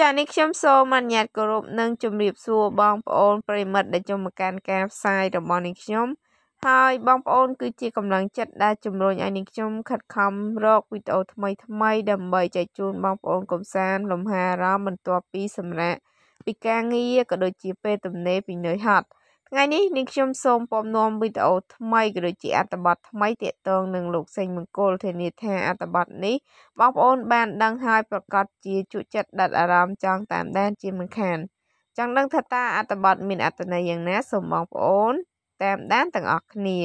ចា៎នេះខ្ញុំសូមអនុញ្ញាតគោរពនិងជម្រាបសួរបងប្អូនប្រិមិត្តដែលចូលមកកាន់ការផ្សាយរបស់នាងខ្ញុំហើយបងប្អូន គឺជាកម្លាំងចិត្តដែលជំរុញឲ្យនាងខ្ញុំខិតខំរកវីដេអូថ្មីថ្មី ដើម្បីចែកជូនបងប្អូនកំសាន្តលំហអារម្មណ៍បន្ទាប់ពីសម្រាប់ពីការងារក៏ដូចជាពេលទំនេរពីនឿយហត់។ថ្ងៃនេះនាងខ្ញុំសូមពំនាំវីដេអូថ្មីក៏ដូចជាអត្ថបទថ្មីទាក់ទងនឹងលោក សេងមង្គលធានាថាអត្ថបទនេះបងប្អូន បានដឹងហើយប្រកាសជាជក់ចិត្តដាត់អារម្មណ៍ចង់តាមដានជាមិនខាន ចង់ដឹងថាតើអត្ថបទមានអត្ថន័យយ៉ាងណាសូមបងប្អូន តាមដានទាំងអស់គ្នា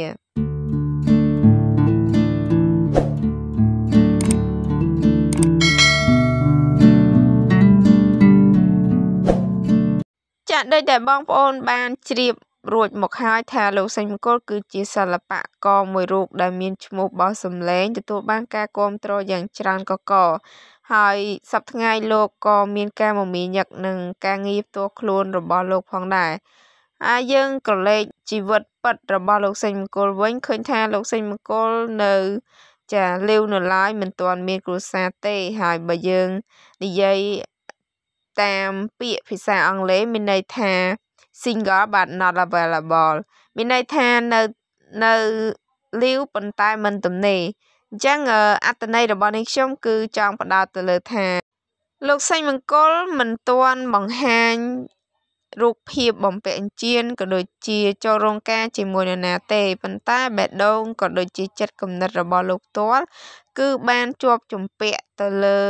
ចាក់ដូចដែលបងប្អូនបានជ្រាបរួចមកហើយថាលោកសេចមង្គលគឺជាសិល្បករមួយរូបដែលមានឈ្មោះបោះសម្លេងទទួលបានការគ្រប់គ្រងយ៉ាងច្រើនកកហើយសប្តាហ៍លោកក៏មានការមមាញឹកនឹងការងារផ្ទាល់ខ្លួនរបស់លោកផងដែរអាយើងក៏លេខជីវិតពិតរបស់លោកសេចមង្គលវិញឃើញថាលោកសេចមង្គលនៅចាលាវនៅឡើយមិនទាន់មានគ្រួសារទេហើយបើយើងនិយាយតាមពាក្យភាសាអង់គ្លេសមានន័យថា single but not available មានន័យថានៅនៅលីវប៉ុន្តែមិនទំនេរអញ្ចឹងអត្តន័យរបស់នេះខ្ញុំគឺចង់បដោតទៅលើថា លោកសេងមង្គលមិនទាន់បង្ហាញរូបភាពបំពាក់អញ្ជៀនក៏ដូចជាចូលរោងការជាមួយនរណា ទេប៉ុន្តែបេះដូងក៏ដូចជាចិត្តគំនិតរបស់លោកផ្ទាល់គឺបានជាប់ជំពាក់ទៅលើ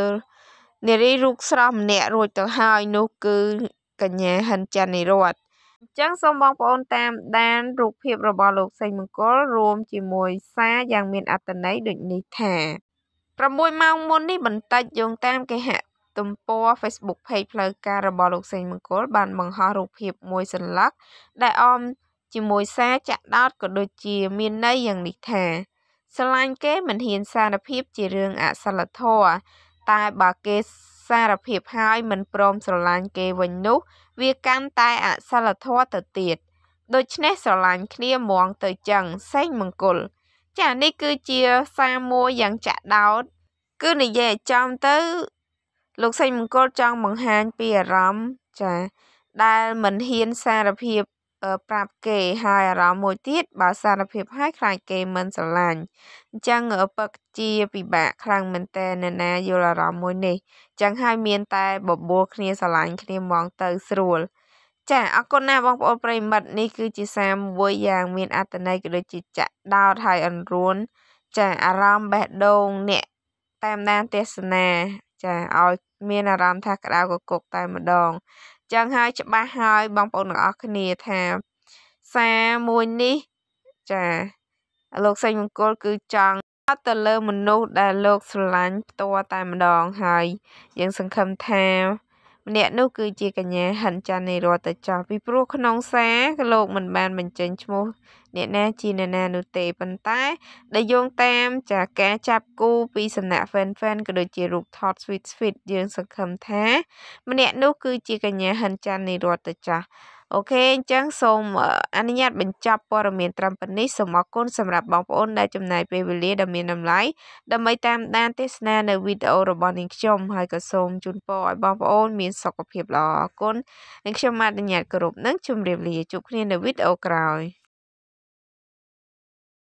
នារីរូបស្រស់ម្នាក់រួចទៅហើយនោះគឺកញ្ញាហិនច័ន្ទនិរតន៍ចឹងសូមបងប្អូនតាមដានរូបភាពរបស់លោកសេងមង្គលរួម ជាមួយសារយ៉ាងមានអត្ថន័យដូចនេះថា6ម៉ោងមុននេះបន្តិចយោងតាមគេហទំព័រ Facebook Page ផ្លូវការរបស់លោកសេងមង្គលបានបង្ហោះរូបភាពមួយសន្លឹកដែលអម ជាមួយសារចាក់ដោតក៏ដូចជាមានន័យយ៉ាងនេះថាស្រឡាញ់គេមិនហ៊ានសារភាពជារឿងអសិលធម៌តែបើគេសារភាពហើយមិនព្រមស្រឡាញ់គេវិញនោះវាកាន់តែអសិលធម៌ទៅទៀត ដូច្នេះស្រឡាញ់គ្នាមងទៅចឹងសេងមង្គលចានេះគឺជាសារមួយយ៉ាងចាក់ដោតគឺនិយាយចំទៅ លោកសេងមង្គលចង់បង្ហាញពីអារម្មណ៍ចាដែលមិនហ៊ានសារភាពប្រាប់គេហើយអារម្មណ៍មួយទៀតបើសារភាពហើយខ្លាចគេមិនស្រឡាញ់អញ្ចឹងឪពុកជាពិបាកខ្លាំងមែនតើអ្នកណាយល់អារម្មណ៍មួយនេះអញ្ចឹងហើយមានតែបបួលគ្នាស្រឡាញ់គ្នាមកទៅស្រួលចាអរគុណណាបងប្អូនប្រិមិត្តនេះគឺជាសារមួយយ៉ាងមានអត្ថន័យក៏ដូចជាចាក់ដោតហើយអន្រួនចាអារម្មណ៍បេះដូងអ្នកតាមដានទេសនាចាឲ្យមានអារម្មណ៍ថាក្តៅកគុកតែម្ដងចឹងហើយច្បាស់ហើយ បងប្អូនទាំងអស់គ្នាថាសារមួយនេះចាលោកសេងមង្គលគឺចង់ទៅលើមនុស្សដែលលោក ស្រឡាញ់ផ្ទាល់តែម្ដងហើយ យើងសង្ឃឹមថាអ្នកនោះគឺជាកញ្ញាហិនចានីរតចោះពីព្រោះក្នុងសារលោកមិនបានបញ្ចេញឈ្មោះអ្នកណាជាអ្នកណានោះទេប៉ុន្តែដែលយោងតាមចាការចាប់គូពីសំណាក់ fan fan ក៏ដូចជារូបថត sweet sweet យើងសង្ឃឹមថា ម្នាក់នោះគឺជាកញ្ញាហិនចានីរតចោះអូខេអញ្ចឹងសូមអនុញ្ញាតបញ្ចប់ព័ត៌មានត្រឹមប៉ុណ្នេះសូមអរគុណសម្រាប់បងប្អូនដែលចំណាយពេលវេលាដ៏មានតម្លៃដើម្បីតាមដានទេសនានៅវីដេអូរបស់នាងខ្ញុំហើយក៏សូមជូនពរឲ្យបងប្អូន មានសុខភាពល្អអរគុណនាងខ្ញុំអនុញ្ញាតគោរពនឹងជម្រាបលាជួបគ្នានៅវីដេអូក្រោយ។